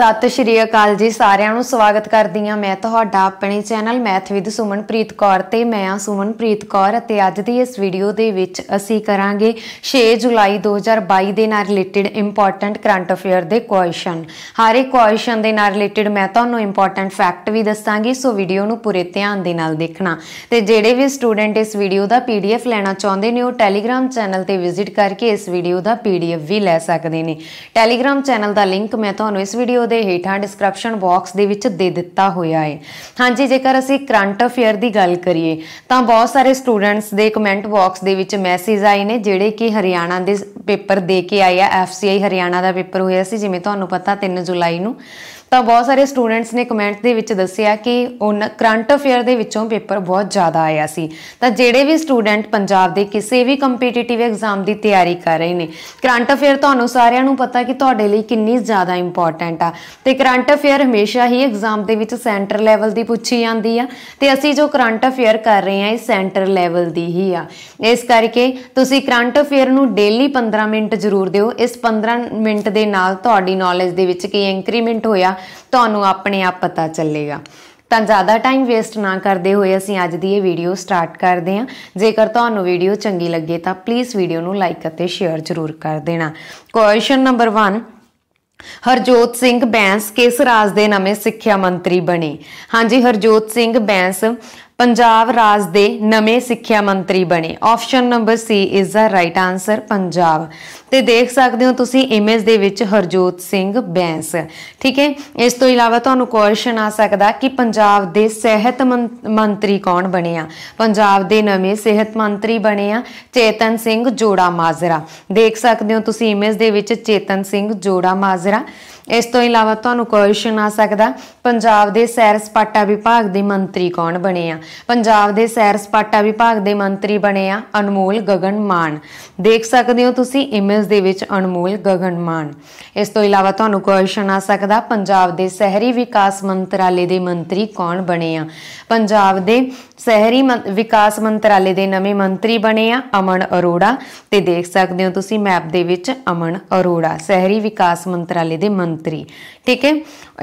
ਸਤਿ ਸ਼੍ਰੀ ਅਕਾਲ ਜੀ ਸਾਰਿਆਂ ਨੂੰ ਸਵਾਗਤ ਕਰਦੀ ਹਾਂ ਮੈਂ ਤੁਹਾਡਾ ਆਪਣੇ channel math with Sumanpreet Kaur ਤੇ ਮੈਂ ਆ ਸੁਮਨਪ੍ਰੀਤ ਕੌਰ ਅਤੇ ਅੱਜ ਦੀ ਇਸ ਵੀਡੀਓ ਦੇ ਵਿੱਚ ਅਸੀਂ ਕਰਾਂਗੇ 6 ਜੁਲਾਈ 2022 ਦੇ ਨਾਲ ਰਿਲੇਟਡ ਇੰਪੋਰਟੈਂਟ ਕਰੰਟ ਅਫੇਅਰ ਦੇ ਕੁਐਸਚਨ ਹਰ ਇੱਕ ਕੁਐਸਚਨ ਦੇ ਨਾਲ ਰਿਲੇਟਡ ਮੈਂ ਤੁਹਾਨੂੰ ਇੰਪੋਰਟੈਂਟ ਫੈਕਟ ਵੀ ਦੱਸਾਂਗੀ ਸੋ ਵੀਡੀਓ ਨੂੰ ਪੂਰੇ ਧਿਆਨ ਦੇ ਨਾਲ ਦੇਖਣਾ ਤੇ ਜਿਹੜੇ ਵੀ ਸਟੂਡੈਂਟ ਇਸ ਵੀਡੀਓ ਦਾ ਪੀਡੀਐਫ ਲੈਣਾ ਚਾਹੁੰਦੇ ਨੇ ਉਹ ਟੈਲੀਗ੍ਰam ਚੈਨਲ ਤੇ ਵਿਜ਼ਿਟ ਕਰਕੇ ਇਸ ਵੀਡੀਓ ਦਾ ਪੀਡੀਐਫ ਵੀ ਲੈ ਸਕਦੇ ਨੇ ਟੈਲੀਗ੍ਰam ਚੈਨਲ ਦਾ ਲਿੰਕ ਮੈਂ ਤੁਹਾਨੂੰ ਇਸ ਵੀਡੀਓ ਦੇ ਹੇਠਾਂ ਡਿਸਕ੍ਰਿਪਸ਼ਨ ਬਾਕਸ ਦੇ ਵਿੱਚ ਦੇ ਦਿੱਤਾ ਹੋਇਆ ਹੈ ਹਾਂਜੀ ਜੇਕਰ ਅਸੀਂ ਕਰੰਟ ਅਫੇਅਰ ਦੀ ਗੱਲ ਕਰੀਏ ਤਾਂ ਬਹੁਤ ਸਾਰੇ ਸਟੂਡੈਂਟਸ ਦੇ ਕਮੈਂਟ ਬਾਕਸ ਦੇ ਵਿੱਚ ਮੈਸੇਜ ਆਏ ਨੇ ਜਿਹੜੇ ਕਿ ਹਰਿਆਣਾ ਦੇ ਪੇਪਰ ਦੇ ਕੇ ਆਏ ਆ ਐਫਸੀਆਈ ਹਰਿਆਣਾ ਦਾ ਪੇਪਰ ਹੋਇਆ ਸੀ ਜਿਵੇਂ ਤੁਹਾਨੂੰ ਪਤਾ 3 ਜੁਲਾਈ ਨੂੰ ਤਾਂ ਬਹੁਤ ਸਾਰੇ ਸਟੂਡੈਂਟਸ ਨੇ ਕਮੈਂਟ ਦੇ ਵਿੱਚ ਦੱਸਿਆ ਕਿ ਉਹਨਾਂ ਕਰੰਟ ਅਫੇਅਰ ਦੇ ਵਿੱਚੋਂ ਪੇਪਰ ਬਹੁਤ ਜ਼ਿਆਦਾ ਆਇਆ ਸੀ ਤਾਂ ਜਿਹੜੇ ਵੀ ਸਟੂਡੈਂਟ ਪੰਜਾਬ ਦੇ ਕਿਸੇ ਵੀ ਕੰਪੀਟੀਟਿਵ ਐਗਜ਼ਾਮ ਦੀ ਤਿਆਰੀ ਕਰ ਰਹੇ ਨੇ ਕਰੰਟ ਅਫੇਅਰ ਤੁਹਾਨੂੰ ਸਾਰਿਆਂ ਨੂੰ ਪਤਾ ਕਿ ਤੁਹਾਡੇ ਲਈ ਕਿੰਨੀ ਜ਼ਿਆਦਾ ਇੰਪੋਰਟੈਂਟ ਆ ਤੇ ਕਰੰਟ ਅਫੇਅਰ ਹਮੇਸ਼ਾ ਹੀ ਐਗਜ਼ਾਮ ਦੇ ਵਿੱਚ ਸੈਂਟਰ ਲੈਵਲ ਦੀ ਪੁੱਛੀ ਜਾਂਦੀ ਆ ਤੇ ਅਸੀਂ ਜੋ ਕਰੰਟ ਅਫੇਅਰ ਕਰ ਰਹੇ ਆ ਇਹ ਸੈਂਟਰ ਲੈਵਲ ਦੀ ਹੀ ਆ ਇਸ ਕਰਕੇ ਤੁਸੀਂ ਕਰੰਟ ਅਫੇਅਰ ਨੂੰ ਡੇਲੀ 15 ਮਿੰਟ ਜ਼ਰੂਰ ਦਿਓ ਇਸ 15 ਮਿੰਟ ਦੇ ਨਾਲ ਤੁਹਾਡੀ ਨੌਲੇਜ ਦੇ ਵਿੱਚ ਕੀ ਇੰਕਰੀਮੈਂਟ ਹੋਇਆ ਤੁਹਾਨੂੰ ਆਪਣੇ ਆਪ ਪਤਾ ਚੱਲੇਗਾ ਤਾਂ ਜ਼ਿਆਦਾ ਟਾਈਮ ਵੇਸਟ ਨਾ ਕਰਦੇ ਹੋਏ ਅਸੀਂ ਅੱਜ ਦੀ ਇਹ ਵੀਡੀਓ ਸਟਾਰਟ ਕਰਦੇ ਹਾਂ ਜੇਕਰ ਤੁਹਾਨੂੰ ਵੀਡੀਓ ਚੰਗੀ ਲੱਗੇ ਤਾਂ ਪਲੀਜ਼ ਵੀਡੀਓ ਨੂੰ ਲਾਈਕ ਅਤੇ ਸ਼ੇਅਰ ਜ਼ਰੂਰ ਕਰ ਦੇਣਾ ਕੁਐਸਚਨ ਨੰਬਰ 1 ਹਰਜੋਤ ਸਿੰਘ ਬੈਂਸ ਕਿਸ ਰਾਜ ਦੇ ਨਵੇਂ ਸਿੱਖਿਆ ਮੰਤਰੀ ਬਣੇ ਹਾਂਜੀ ਹਰਜੋਤ ਸਿੰਘ ਬੈਂਸ ਪੰਜਾਬ ਰਾਜ ਦੇ ਨਵੇਂ ਸਿੱਖਿਆ ਮੰਤਰੀ ਬਣੇ option number C is the right answer Punjab ਤੇ ਦੇਖ ਸਕਦੇ ਹੋ ਤੁਸੀਂ ਇਮੇਜ ਦੇ ਵਿੱਚ ਹਰਜੋਤ ਸਿੰਘ ਬੈਂਸ ਠੀਕ ਹੈ ਇਸ ਤੋਂ ਇਲਾਵਾ ਤੁਹਾਨੂੰ ਕੁਐਸਚਨ ਆ ਸਕਦਾ ਕਿ ਪੰਜਾਬ ਦੇ ਸਿਹਤ ਮੰਤਰੀ ਕੌਣ ਬਣੇ ਆ ਪੰਜਾਬ ਦੇ ਨਵੇਂ ਸਿਹਤ ਮੰਤਰੀ ਬਣੇ ਆ ਚੇਤਨ ਸਿੰਘ ਜੋੜਾ ਮਾਜ਼ਰਾ ਦੇਖ ਸਕਦੇ ਹੋ ਤੁਸੀਂ ਇਮੇਜ ਦੇ ਵਿੱਚ ਚੇਤਨ ਸਿੰਘ ਜੋੜਾ ਮਾਜ਼ਰਾ ਇਸ ਤੋਂ ਇਲਾਵਾ ਤੁਹਾਨੂੰ ਕੁਐਸਚਨ ਆ ਸਕਦਾ ਪੰਜਾਬ ਦੇ ਸੈਰ ਸਪਾਟਾ ਵਿਭਾਗ ਦੇ ਮੰਤਰੀ ਕੌਣ ਬਣੇ ਆ ਪੰਜਾਬ ਦੇ ਸੈਰ ਸਪਾਟਾ ਵਿਭਾਗ ਦੇ ਮੰਤਰੀ ਬਣੇ ਆ ਅਨਮੋਲ ਗਗਨ ਮਾਨ ਦੇਖ ਸਕਦੇ ਹੋ ਤੁਸੀਂ ਇਮੇਜ ਇਸ ਦੇ ਵਿੱਚ ਅਨਮੋਲ ਗਗਨਮਾਨ ਇਸ ਤੋਂ ਇਲਾਵਾ ਤੁਹਾਨੂੰ ਕੁਐਸਚਨ ਆ ਸਕਦਾ ਪੰਜਾਬ ਦੇ ਸ਼ਹਿਰੀ ਵਿਕਾਸ ਮੰਤਰਾਲੇ ਦੇ ਮੰਤਰੀ ਕੌਣ ਬਣੇ ਆ ਪੰਜਾਬ ਦੇ ਸ਼ਹਿਰੀ ਵਿਕਾਸ ਮੰਤਰਾਲੇ ਦੇ ਨਵੇਂ ਮੰਤਰੀ ਬਣੇ ਆ ਅਮਨ ਅਰੋੜਾ ਤੇ ਦੇਖ ਸਕਦੇ ਹੋ ਤੁਸੀਂ ਮੈਪ ਦੇ ਵਿੱਚ ਅਮਨ ਅਰੋੜਾ ਸ਼ਹਿਰੀ ਵਿਕਾਸ ਮੰਤਰਾਲੇ ਦੇ ਮੰਤਰੀ ਠੀਕ ਹੈ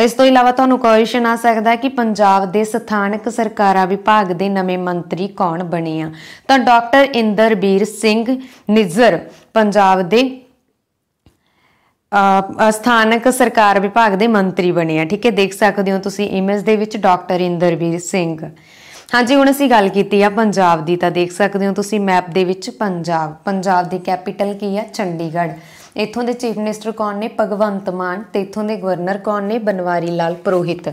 ਇਸ ਤੋਂ ਇਲਾਵਾ ਤੁਹਾਨੂੰ ਕੁਐਸਚਨ ਆ ਸਕਦਾ ਕਿ ਪੰਜਾਬ ਦੇ ਸਥਾਨਕ ਸਰਕਾਰਾਂ ਵਿਭਾਗ ਦੇ ਨਵੇਂ ਮੰਤਰੀ ਕੌਣ ਬਣੇ ਆ ਤਾਂ ਡਾਕਟਰ ਇੰਦਰਬੀਰ ਸਿੰਘ ਨਿੱਜਰ ਪੰਜਾਬ ਦੇ ਸਥਾਨਕ ਸਰਕਾਰ ਵਿਭਾਗ ਦੇ ਮੰਤਰੀ ਬਣੇ ਆ ਠੀਕ ਹੈ ਦੇਖ ਸਕਦੇ ਹੋ ਤੁਸੀਂ ਇਮੇਜ ਦੇ ਵਿੱਚ ਡਾਕਟਰ ਇੰਦਰਵੀਰ ਸਿੰਘ ਹਾਂਜੀ ਹੁਣ ਅਸੀਂ ਗੱਲ ਕੀਤੀ ਆ ਪੰਜਾਬ ਦੀ ਤਾਂ ਦੇਖ ਸਕਦੇ ਹੋ ਤੁਸੀਂ ਮੈਪ ਦੇ ਵਿੱਚ ਪੰਜਾਬ ਪੰਜਾਬ ਦੀ ਕੈਪੀਟਲ ਕੀ ਆ ਚੰਡੀਗੜ੍ਹ ਇੱਥੋਂ ਦੇ ਚੀਫ ਮਿਨਿਸਟਰ ਕੌਣ ਨੇ ਭਗਵੰਤ ਮਾਨ ਤੇ ਇੱਥੋਂ ਦੇ ਗਵਰਨਰ ਕੌਣ ਨੇ ਬਨਵਾਰੀ ਲਾਲ ਪ੍ਰੋਹਿਤ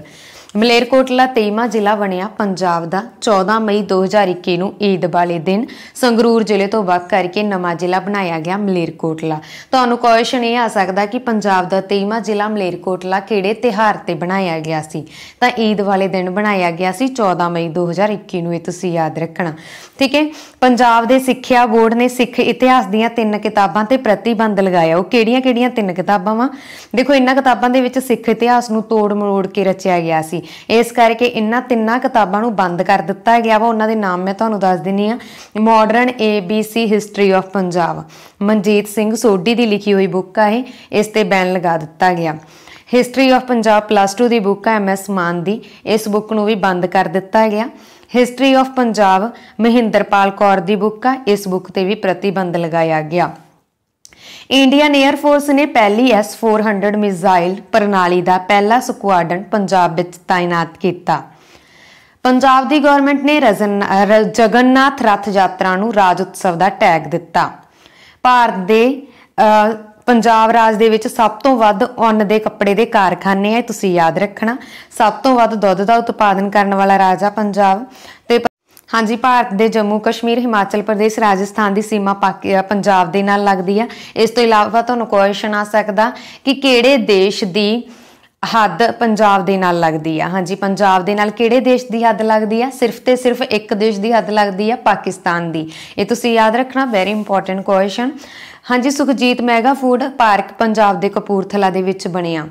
ਮਲੇਰਕੋਟਲਾ 23ਵਾਂ ਜ਼ਿਲ੍ਹਾ ਬਣਿਆ ਪੰਜਾਬ ਦਾ 14 ਮਈ 2021 ਨੂੰ ਈਦ ਵਾਲੇ ਦਿਨ ਸੰਗਰੂਰ ਜ਼ਿਲ੍ਹੇ ਤੋਂ ਵੱਖ ਕਰਕੇ ਨਵਾਂ ਜ਼ਿਲ੍ਹਾ ਬਣਾਇਆ ਗਿਆ ਮਲੇਰਕੋਟਲਾ ਤੁਹਾਨੂੰ ਕੁਐਸਚਨ ਇਹ ਆ ਸਕਦਾ ਕਿ ਪੰਜਾਬ ਦਾ 23ਵਾਂ ਜ਼ਿਲ੍ਹਾ ਮਲੇਰਕੋਟਲਾ ਕਿਹੜੇ ਤਿਹਾਰ ਤੇ ਬਣਾਇਆ ਗਿਆ ਸੀ ਤਾਂ ਈਦ ਵਾਲੇ ਦਿਨ ਬਣਾਇਆ ਗਿਆ ਸੀ 14 ਮਈ 2021 ਨੂੰ ਇਹ ਤੁਸੀਂ ਯਾਦ ਰੱਖਣਾ ਠੀਕ ਹੈ ਪੰਜਾਬ ਦੇ ਸਿੱਖਿਆ ਬੋਰਡ ਨੇ ਸਿੱਖ ਇਤਿਹਾਸ ਦੀਆਂ ਤਿੰਨ ਕਿਤਾਬਾਂ ਤੇ ਪ੍ਰਤੀਬੰਧ ਲਗਾਇਆ ਉਹ ਕਿਹੜੀਆਂ-ਕਿਹੜੀਆਂ ਤਿੰਨ ਕਿਤਾਬਾਂ ਵਾ ਦੇਖੋ ਇਹਨਾਂ ਕਿਤਾਬਾਂ ਦੇ ਵਿੱਚ ਸਿੱਖ ਇਤਿਹਾਸ ਨੂੰ ਤੋੜ ਮਰੋੜ ਕੇ ਰਚਿਆ ਗਿਆ ਸੀ ਇਸ ਕਰਕੇ ਇਹਨਾਂ ਤਿੰਨਾਂ ਕਿਤਾਬਾਂ ਨੂੰ ਬੰਦ ਕਰ ਦਿੱਤਾ ਗਿਆ ਵਾ ਉਹਨਾਂ ਦੇ ਨਾਮ ਮੈਂ ਤੁਹਾਨੂੰ ਦੱਸ ਦਿੰਨੀ ਆ ਮਾਡਰਨ ਸੀ ਹਿਸਟਰੀ ਆਫ ਪੰਜਾਬ ਮਨਜੀਤ ਸਿੰਘ ਸੋਢੀ ਦੀ ਲਿਖੀ ਹੋਈ ਬੁੱਕ ਆ ਇਹ ਇਸ ਤੇ ਬੈਨ ਲਗਾ ਦਿੱਤਾ ਗਿਆ ਹਿਸਟਰੀ ਆਫ ਪੰਜਾਬ ਪਲੱਸ 2 ਦੀ ਬੁੱਕ ਐਮ ਐਮਐਸ ਮਾਨ ਦੀ ਇਸ ਬੁੱਕ ਨੂੰ ਵੀ ਬੰਦ ਕਰ ਦਿੱਤਾ ਗਿਆ ਹਿਸਟਰੀ ਆਫ ਪੰਜਾਬ ਮਹਿੰਦਰਪਾਲ ਕੌਰ ਦੀ ਬੁੱਕ ਆ ਇਸ ਬੁੱਕ ਤੇ ਵੀ ਪ੍ਰਤੀਬੰਧ ਲਗਾਇਆ ਗਿਆ ਇੰਡੀਅਨ 에ਅਰ ਫੋਰਸ ਨੇ ਪਹਿਲੀ S400 ਮਿਜ਼ਾਈਲ ਪ੍ਰਣਾਲੀ ਦਾ ਪਹਿਲਾ ਸਕੁਆਡਨ ਪੰਜਾਬ ਵਿੱਚ ਤਾਇਨਾਤ ਕੀਤਾ ਪੰਜਾਬ ਦੀ ਗਵਰਨਮੈਂਟ ਨੇ ਜਗਨਨਾਥ ਰਥ ਯਾਤਰਾ ਨੂੰ ਰਾਜ ਉਤਸਵ ਦਾ ਟੈਗ ਦਿੱਤਾ ਭਾਰਤ ਦੇ ਪੰਜਾਬ ਰਾਜ ਦੇ ਵਿੱਚ ਸਭ ਤੋਂ ਵੱਧ ਉੱਨ ਦੇ ਕੱਪੜੇ ਦੇ ਕਾਰਖਾਨੇ ਆ ਤੁਸੀਂ ਯਾਦ ਰੱਖਣਾ ਸਭ ਤੋਂ ਵੱਧ ਦੁੱਧ ਦਾ ਉਤਪਾਦਨ ਕਰਨ ਵਾਲਾ ਰਾਜ ਆ ਪੰਜਾਬ ਤੇ ਹਾਂਜੀ ਭਾਰਤ ਦੇ ਜੰਮੂ ਕਸ਼ਮੀਰ ਹਿਮਾਚਲ ਪ੍ਰਦੇਸ਼ ਰਾਜਸਥਾਨ ਦੀ ਸੀਮਾ ਪੰਜਾਬ ਦੇ ਨਾਲ ਲੱਗਦੀ ਆ ਇਸ ਤੋਂ ਇਲਾਵਾ ਤੁਹਾਨੂੰ ਕੁਐਸਚਨ ਆ ਸਕਦਾ ਕਿ ਕਿਹੜੇ ਦੇਸ਼ ਦੀ ਹੱਦ ਪੰਜਾਬ ਦੇ ਨਾਲ ਲੱਗਦੀ ਆ ਹਾਂਜੀ ਪੰਜਾਬ ਦੇ ਨਾਲ ਕਿਹੜੇ ਦੇਸ਼ ਦੀ ਹੱਦ ਲੱਗਦੀ ਆ ਸਿਰਫ ਤੇ ਸਿਰਫ ਇੱਕ ਦੇਸ਼ ਦੀ ਹੱਦ ਲੱਗਦੀ ਆ ਪਾਕਿਸਤਾਨ ਦੀ ਇਹ ਤੁਸੀਂ ਯਾਦ ਰੱਖਣਾ ਵੈਰੀ ਇੰਪੋਰਟੈਂਟ ਕੁਐਸਚਨ ਹਾਂਜੀ Sukhjit mega food park Punjab ਦੇ ਕਪੂਰਥਲਾ ਦੇ ਵਿੱਚ ਬਣਿਆ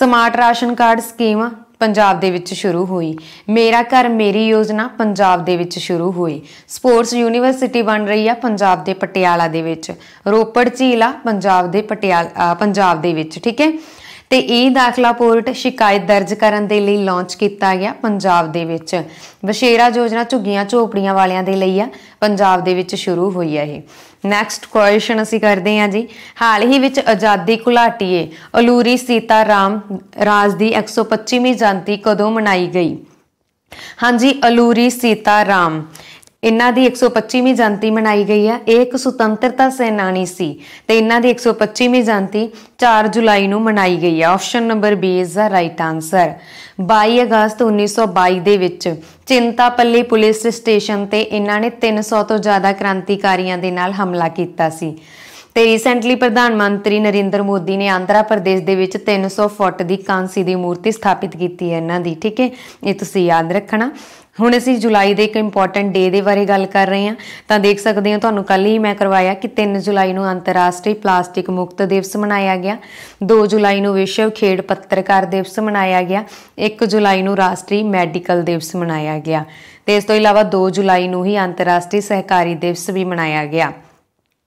smart ration card scheme Punjab ਦੇ ਵਿੱਚ ਸ਼ੁਰੂ ਹੋਈ ਮੇਰਾ ਘਰ ਮੇਰੀ ਯੋਜਨਾ ਪੰਜਾਬ ਦੇ ਵਿੱਚ ਸ਼ੁਰੂ ਹੋਈ ਸਪੋਰਟਸ ਯੂਨੀਵਰਸਿਟੀ ਬਣ ਰਹੀ ਆ ਪੰਜਾਬ ਦੇ ਪਟਿਆਲਾ ਦੇ ਵਿੱਚ ਰੋਪੜ ਝੀਲ ਆ ਪੰਜਾਬ ਦੇ ਪਟਿਆਲਾ ਪੰਜਾਬ ਦੇ ਵਿੱਚ ਠੀਕ ਹੈ ਤੇ ਇਹ ਦਾਖਲਾ ਪੋਰਟ ਸ਼ਿਕਾਇਤ ਦਰਜ ਕਰਨ ਦੇ ਲਈ ਲਾਂਚ ਕੀਤਾ ਗਿਆ ਪੰਜਾਬ ਦੇ ਵਿੱਚ ਬਸ਼ੇਰਾ ਯੋਜਨਾ ਝੁੱਗੀਆਂ ਝੋਪੜੀਆਂ ਵਾਲਿਆਂ ਦੇ ਲਈ ਆ ਪੰਜਾਬ ਦੇ ਵਿੱਚ ਸ਼ੁਰੂ ਹੋਈ ਹੈ ਇਹ ਨੈਕਸਟ ਕੁਐਸਚਨ ਅਸੀਂ ਕਰਦੇ ਹਾਂ ਜੀ ਹਾਲ ਹੀ ਵਿੱਚ ਆਜ਼ਾਦੀ ਘੁਲਾਟੀਏ ਅਲੂਰੀ ਸੀਤਾ ਰਾਮ ਰਾਜ ਦੀ 125ਵੀਂ ਜਨਤੀ ਕਦੋਂ ਮਨਾਈ ਗਈ ਹਾਂਜੀ ਅਲੂਰੀ ਸੀਤਾ ਰਾਮ ਇਹਨਾਂ ਦੀ 125ਵੀਂ ਜਨਤੀ ਮਨਾਈ ਗਈ ਹੈ ਇਹ ਇੱਕ ਸੁਤੰਤਰਤਾ ਸੈਨਾਨੀ ਸੀ ਤੇ ਇਹਨਾਂ ਦੀ 125ਵੀਂ ਜਨਤੀ 4 ਜੁਲਾਈ ਨੂੰ ਮਨਾਈ ਗਈ ਹੈ option number B is the right answer 22 ਅਗਸਤ 1922 ਦੇ ਵਿੱਚ ਚਿੰਤਾਪੱਲੀ ਪੁਲਿਸ ਸਟੇਸ਼ਨ ਤੇ ਇਹਨਾਂ ਨੇ 300 ਤੋਂ ਜ਼ਿਆਦਾ ਕ੍ਰਾਂਤੀਕਾਰੀਆਂ ਦੇ ਨਾਲ ਹਮਲਾ ਕੀਤਾ ਸੀ ਤੇ ਰੀਸੈਂਟਲੀ ਪ੍ਰਧਾਨ ਮੰਤਰੀ ਨਰਿੰਦਰ ਮੋਦੀ ਨੇ ਆਂਧਰਾ ਪ੍ਰਦੇਸ਼ ਦੇ ਵਿੱਚ 300 ਫੁੱਟ ਦੀ ਕਾਂਸੀ ਦੀ ਮੂਰਤੀ ਸਥਾਪਿਤ ਕੀਤੀ ਹੈ ਇਹਨਾਂ ਦੀ ਠੀਕ ਹੈ ਇਹ ਤੁਸੀਂ ਯਾਦ ਰੱਖਣਾ ਹੁਣ ਅਸੀਂ ਜੁਲਾਈ ਦੇ ਇੱਕ ਇੰਪੋਰਟੈਂਟ ਡੇ ਦੇ ਬਾਰੇ ਗੱਲ ਕਰ ਰਹੇ ਹਾਂ ਤਾਂ ਦੇਖ ਸਕਦੇ ਹੋ ਤੁਹਾਨੂੰ ਕੱਲ ਹੀ ਮੈਂ ਕਰਵਾਇਆ ਕਿ 3 ਜੁਲਾਈ ਨੂੰ ਅੰਤਰਰਾਸ਼ਟਰੀ ਪਲਾਸਟਿਕ ਮੁਕਤ ਦਿਵਸ ਮਨਾਇਆ ਗਿਆ 2 ਜੁਲਾਈ ਨੂੰ ਵਿਸ਼ਵ ਖੇਡ ਪੱਤਰਕਾਰ ਦਿਵਸ ਮਨਾਇਆ ਗਿਆ 1 ਜੁਲਾਈ ਨੂੰ ਰਾਸ਼ਟਰੀ ਮੈਡੀਕਲ ਦਿਵਸ ਮਨਾਇਆ ਗਿਆ ਤੇ ਇਸ ਤੋਂ ਇਲਾਵਾ 2 ਜੁਲਾਈ ਨੂੰ ਹੀ ਅੰਤਰਰਾਸ਼ਟਰੀ ਸਹਿਕਾਰੀ ਦਿਵਸ ਵੀ ਮਨਾਇਆ ਗਿਆ